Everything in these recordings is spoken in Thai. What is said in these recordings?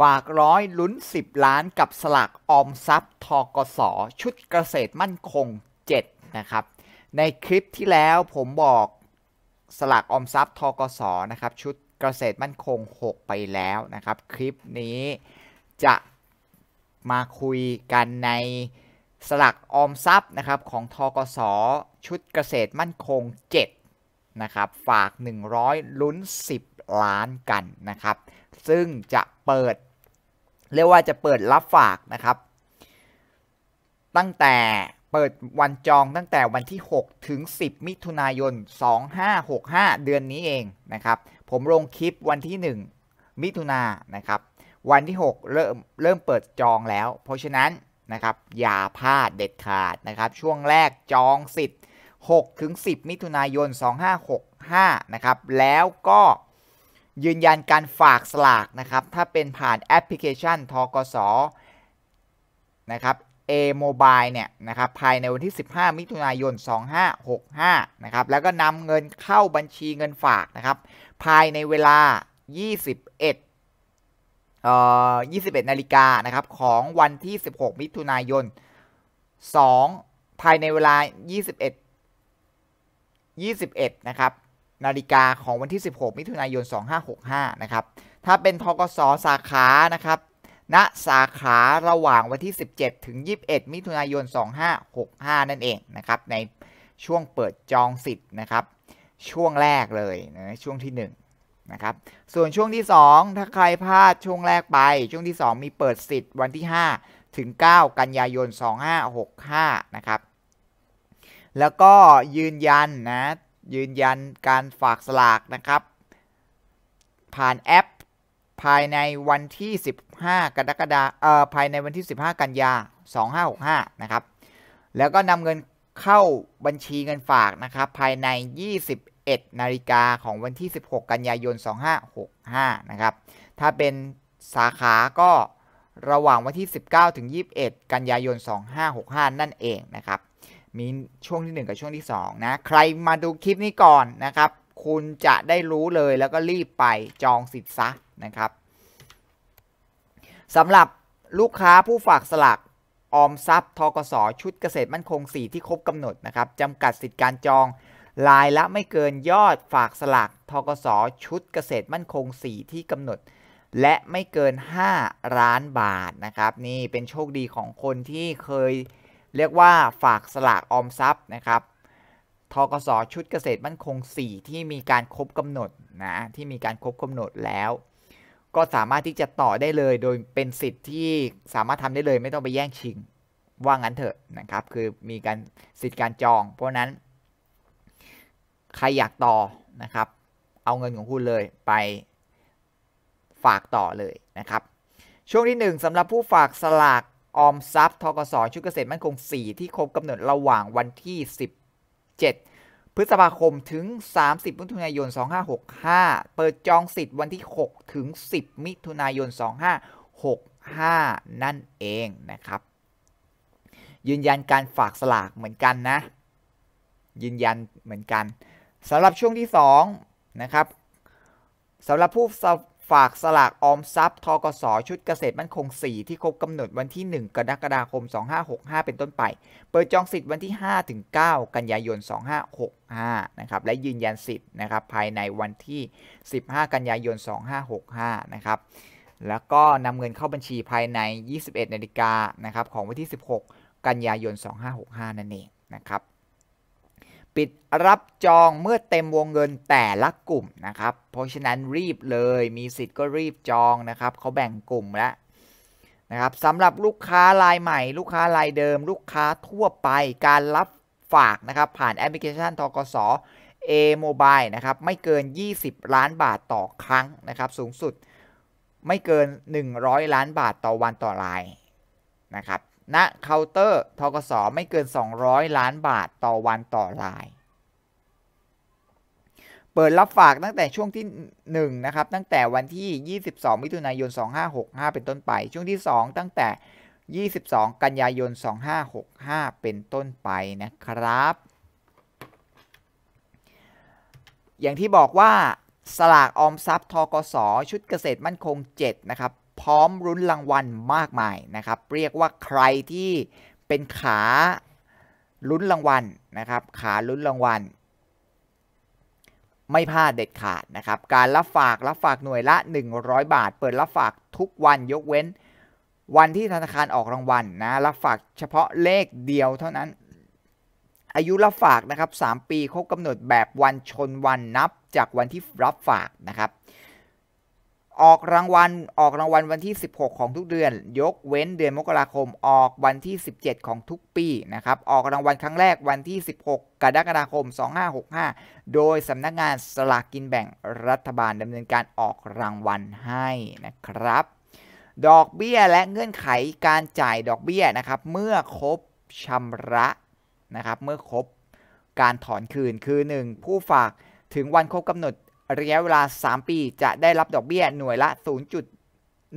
ฝากร้อยลุ้น 10 ล้านกับสลักออมทรัพย์ทกสชุดเกษตรมั่นคง7นะครับในคลิปที่แล้วผมบอกสลักออมทรัพย์ทกสนะครับชุดเกษตรมั่นคง 6 ไปแล้วนะครับคลิปนี้จะมาคุยกันในสลักออมทรัพย์นะครับของทกสชุดเกษตรมั่นคง7นะครับฝาก 100 ลุ้น 10 ล้านกันนะครับซึ่งจะเปิดเรียกว่าจะเปิดรับฝากนะครับตั้งแต่เปิดวันจองตั้งแต่วันที่ 6 ถึง 10 มิถุนายน 2565 เดือนนี้เองนะครับผมลงคลิปวันที่ 1 มิถุนายนนะครับวันที่ 6 เริ่มเริ่มเปิดจองแล้ว เพราะฉะนั้นนะครับอย่าพลาดเด็ดขาดนะครับช่วงแรกจองสิทธิ์6ถึง 10 มิถุนายน 2565 นะครับแล้วก็ยืนยันการฝากสลากนะครับ ถ้าเป็นผ่านแอปพลิเคชันทกสนะครับ A Mobile เนี่ยนะครับภายในวันที่ 15 มิถุนายน 2565 นะครับ แล้วก็นำเงินเข้าบัญชีเงินฝากนะครับ ภายในเวลา 21 เอ่อ21 นาฬิกานะครับของวันที่ 16 มิถุนายน 2 ภายในเวลา 21 21 นะครับนาฬิกาของวันที่ 16 มิถุนายน 2565 นะครับ ถ้าเป็นทกสสาขา นะครับ ณ สาขา ระหว่างวันที่ 17 ถึง 21 มิถุนายน 2565 นั่นเองนะครับ ในช่วงเปิดจองสิทธิ์นะครับ ช่วงแรกเลยนะช่วงที่1นะครับ ส่วนช่วงที่ 2 ถ้าใครพลาดช่วงแรกไป ช่วงที่ 2 มีเปิดสิทธิ์วันที่ 5 ถึง 9 กันยายน 2565 นะครับ แล้วก็ยืนยันนะยืนยันการฝากสลากนะครับ ผ่านแอปภายในวันที่ 15กรกฎาคมเอ่อภายในวันที่ 15 กันยา 2565 นะครับแล้วก็นำเงินเข้าบัญชีเงินฝากนะครับภายใน 21 นาฬิกาของวันที่ 16 กันยายน 2565 นะครับถ้าเป็นสาขาก็ระหว่างวันที่ 19ถึง21 กันยายน 2565 นั่นเองนะครับมีช่วงที่1กับช่วงที่ 2 นะ ใครมาดูคลิปนี้ก่อนนะครับ คุณจะได้รู้เลยแล้วก็รีบไปจองสิทธิ์ซะนะครับสำหรับลูกค้าผู้ฝากสลักออมทรัพย์ทกส ชุดเกษตรมั่นคง4ที่ครบกำหนดนะครับจำกัดสิทธิการจองลายละไม่เกินยอดฝากสลักทกสชุดเกษตรมั่นคง4ที่กำหนด และไม่เกิน5ล้านบาทนะครับ นี่เป็นโชคดีของคนที่เคยเรียกว่าฝากสลากออมทรัพย์นะครับ ทกสชุดเกษตร มั่นคง 4 ที่มีการครบกำหนดนะ ที่มีการครบกำหนดแล้ว ก็สามารถที่จะต่อได้เลย โดยเป็นสิทธิ์ที่สามารถทำได้เลย ไม่ต้องไปแย่งชิง ว่างั้นเถอะนะครับ คือมีการสิทธิ์การจอง เพราะนั้น ใครอยากต่อนะครับ เอาเงินของคุณเลยไปฝากต่อเลยนะครับ ช่วงที่ 1 สำหรับผู้ฝากสลากออมทรัพย์ทกส ชุดเกษตรมั่นคง 4 ที่ครบกำหนดระหว่างวันที่ 17 พฤษภาคมถึง 30 มิถุนายน 2565 เปิดจองสิทธิ์วันที่ 6 ถึง 10 มิถุนายน 2565 นั่นเองนะครับ ยืนยันการฝากสลากเหมือนกันนะ ยืนยันเหมือนกันสำหรับช่วงที่ 2 นะครับสำหรับผู้ฝากสลากออมทรัพย์ทกสชุดเกษตรมั่นคง 4 ที่ครบกำหนดวันที่ 1 กรกฎาคม 2565 เป็นต้นไป เปิดจองสิทธิ์วันที่5ถึง9กันยายน 2565นะครับและยืนยันสิทธิ์นะครับภายในวันที่ 15 กันยายน 2565นะครับแล้วก็นำเงินเข้าบัญชีภายใน 21นาฬิกานะครับของวันที่ 16 กันยายน 2565นั่นเองนะครับปิด รับจองเมื่อเต็มวงเงินแต่ละกลุ่มนะครับ เพราะฉะนั้นรีบเลยมีสิทธิ์ก็รีบจองนะครับเขาแบ่งกลุ่มแล้วนะครับสำหรับลูกค้ารายใหม่ ลูกค้ารายเดิม ลูกค้าทั่วไปการรับฝากนะครับผ่านแอปพลิเคชันทกศเอโมบายนะครับไม่เกิน 20 ล้านบาทต่อครั้งนะครับ สูงสุดไม่เกิน 100 ล้านบาทต่อวันต่อรายนะครับณเคาน์เตอร์ทกส ไม่เกิน 200 ล้านบาทต่อวันต่อราย เปิดรับฝากตั้งแต่ช่วงที่ 1 นะครับ ตั้งแต่วันที่ 22 มิถุนายน 2565 เป็นต้นไป ช่วงที่ 2 ตั้งแต่ 22 กันยายน 2565 เป็นต้นไปนะครับ อย่างที่บอกว่า สลากออมทรัพย์ทกส ชุดเกษตรมั่นคง 7 นะครับพร้อมรุ้นรางวัลมากมายนะครับเรียกว่าใครที่เป็นขาลุ้นรางวัลนะครับ ขาลุ้นรางวัลไม่พลาดเด็ดขาดนะครับ การรับฝากรับฝากหน่วยละ 100 บาท เปิดรับฝากทุกวันยกเว้น วันที่ธนาคารออกรางวัลนะรับฝากเฉพาะเลขเดียวเท่านั้น อายุรับฝากนะครับ 3 ปีครบกำหนดแบบวันชนวันนับจากวันที่รับฝากนะครับออกรางวัลออกรางวัลวันที่ 16 ของทุกเดือน ยกเว้นเดือนมกราคมออกวันที่ 17 ของทุกปีนะครับออกรางวัลครั้งแรกวันที่ 16กรกฎาคม2565 โดยสำนักงานสลากกินแบ่งรัฐบาลดำเนินการออกรางวัลให้นะครับ ดอกเบี้ยและเงื่อนไขการจ่ายดอกเบี้ยนะครับเมื่อครบชำระนะครับเมื่อครบการถอนคืนคือ 1 ผู้ฝากถึงวันครบกำหนดระยะเวลา 3 ปี จะได้รับดอกเบี้ยหน่วยละ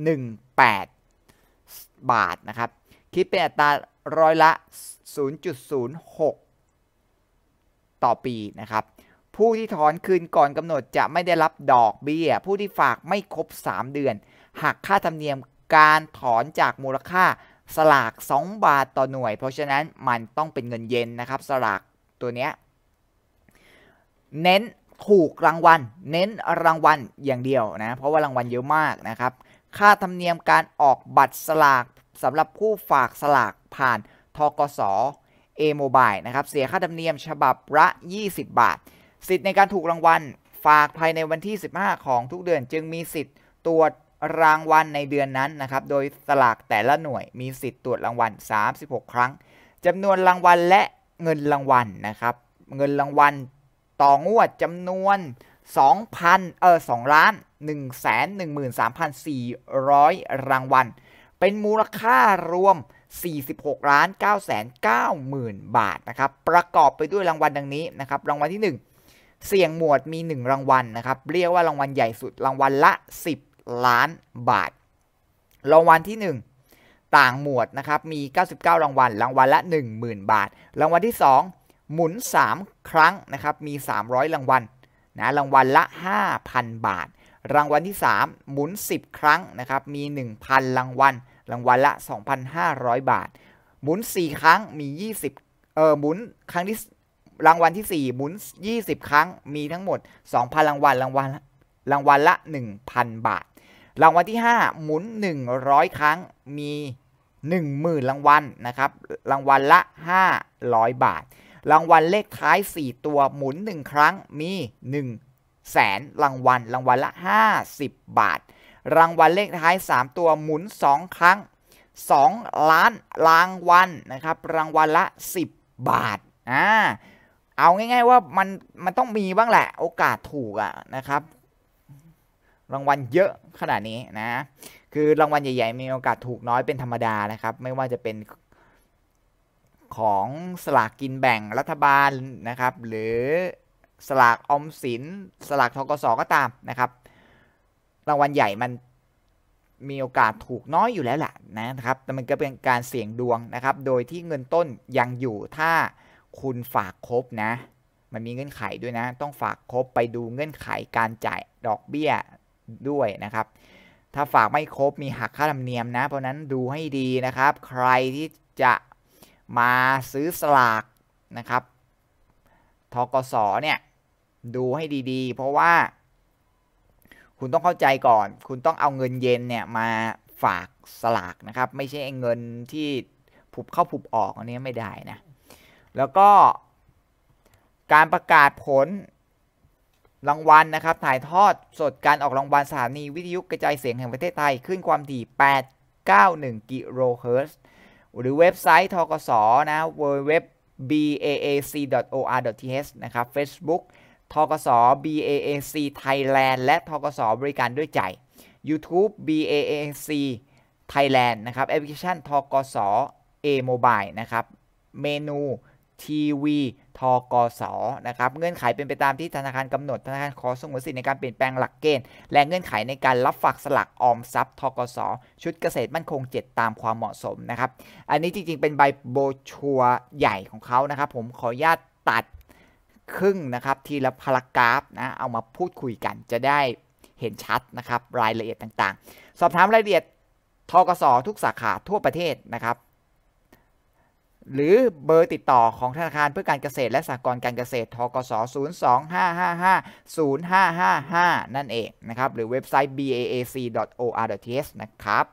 0.18 บาท นะครับ คิดเป็นอัตราร้อยละ 0.06 ต่อปี นะครับ ผู้ที่ถอนคืนก่อนกำหนดจะไม่ได้รับดอกเบี้ย ผู้ที่ฝากไม่ครบ 3 เดือนหักค่าธรรมเนียมการถอนจากมูลค่าสลาก 2 บาทต่อหน่วย เพราะฉะนั้น มันต้องเป็นเงินเย็นนะครับ สลากตัวเนี้ยเน้นถูกรางวัลเน้นรางวัลอย่างเดียวนะเพราะว่ารางวัลเยอะมากนะครับค่าธรรมเนียมการออกบัตรสลากสำหรับผู้ฝากสลากผ่านทกสเอโมบายนะครับเสียค่าธรรมเนียมฉบับละ20 บาท สิทธิ์ในการถูกรางวัลฝากภายในวันที่ 15 ของทุกเดือน จึงมีสิทธิ์ตรวจรางวัลในเดือนนั้นนะครับโดยสลากแต่ละหน่วยมีสิทธิ์ตรวจรางวัล36 ครั้งจำนวนรางวัลและเงินรางวัลนะครับเงินรางวัลต่องวดจำนวน 2,000 เออ2ล้าน113,400 รางวัล เป็นมูลค่ารวม 46ล้าน990,000 บาท นะครับ ประกอบไปด้วยรางวัลดังนี้ นะครับ รางวัลที่ 1 เสี่ยงหมวดมี 1 รางวัล นะครับ เรียกว่ารางวัลใหญ่สุด รางวัลละ 10 ล้านบาท รางวัลที่ 1 ต่างหมวด นะครับ มี 99 รางวัล รางวัลละ10,000 บาท รางวัลที่ 2หมุน 3 ครั้งนะครับมี 300 รางวัลนะรางวัลละ 5,000 บาท รางวัลที่3หมุน 10 ครั้งนะครับมี 1,000 รางวัลรางวัลละ 2,500 บาทหมุน 4 ครั้งมี20เออหมุนครั้งที่รางวัลที่ 4 หมุน 20 ครั้งมีทั้งหมด 2,000 รางวัลรางวัลรางวัลละ 1,000 บาท รางวัลที่ 5 หมุน 100 ครั้งมี 10,000 รางวัลนะครับรางวัลละ 500 บาทรางวัลเลขท้าย 4 ตัวหมุน 1 ครั้งมี1แสนรางวัล รางวัลละ 50 บาท รางวัลเลขท้าย 3 ตัวหมุน 2 ครั้ง 2 ล้านรางวัลนะครับรางวัลละ 10 บาทอ่าเอา ง่ายๆว่ามันมันต้องมีบ้างแหละโอกาสถูกอะนะครับรางวัลเยอะขนาดนี้นะคือรางวัลใหญ่ ๆ มีโอกาสถูกน้อยเป็นธรรมดานะครับ ไม่ว่าจะเป็นของสลากกินแบ่งรัฐบาลนะครับ หรือสลากอมสินสลากทกศก็ตามนะครับ รางวัลใหญ่มันมีโอกาสถูกน้อยอยู่แล้วแหละนะครับแต่มันก็เป็นการเสี่ยงดวงนะครับ โดยที่เงินต้นยังอยู่ถ้าคุณฝากครบนะ มันมีเงื่อนไขด้วยนะ ต้องฝากครบไปดูเงื่อนไขการจ่ายดอกเบี้ยด้วยนะครับ ถ้าฝากไม่ครบมีหักค่าธรรมเนียมนะ เพราะนั้นดูให้ดีนะครับ ใครที่จะมาซื้อสลากนะครับ ทกสเนี่ยดูให้ดีๆ เพราะว่า คุณต้องเข้าใจก่อน คุณต้องเอาเงินเย็นเนี่ยมาฝากสลากนะครับ ไม่ใช่เงินที่ผูบเข้าผูบออกอันนี้ไม่ได้นะ แล้วก็การประกาศผลรางวัลนะครับถ่ายทอดสดการออกรางวัลสถานีวิทยุกระจายเสียงแห่งประเทศไทยขึ้นความถี่ 891 กิโลเฮิรตซ์หรือเว็บไซต์ทกศนะเว็บ baac.or.th นะครับ Facebook ทกศ BAAC Thailand และทกศบริการด้วยใจ YouTube BAAC Thailand นะครับแอปพลิเคชันทกศ A Mobile นะครับเมนูทีวีทกศนะครับเงื่อนไขเป็นไปตามที่ธนาคารกำหนดธนาคารขอสงวนสิทธิในการเปลี่ยนแปลงหลักเกณฑ์และเงื่อนไขในการรับฝากสลักออมทรัพย์ทกศชุดเกษตรมั่นคง7ตามความเหมาะสมนะครับอันนี้จริงๆ เป็นใบโบชัวใหญ่ของเขานะครับผมขออนุญาตตัดครึ่งนะครับทีละพารากราฟนะเอามาพูดคุยกันจะได้เห็นชัดนะครับรายละเอียดต่าง ๆ สอบถามรายละเอียดทกศทุกสาขาทั่วประเทศนะครับหรือเบอร์ติดต่อของธนาคารเพื่อการเกษตรและสหกรณ์การเกษตรทกศ025550555 นั่นเองนะครับ หรือเว็บไซต์ baac.or.th นะครับ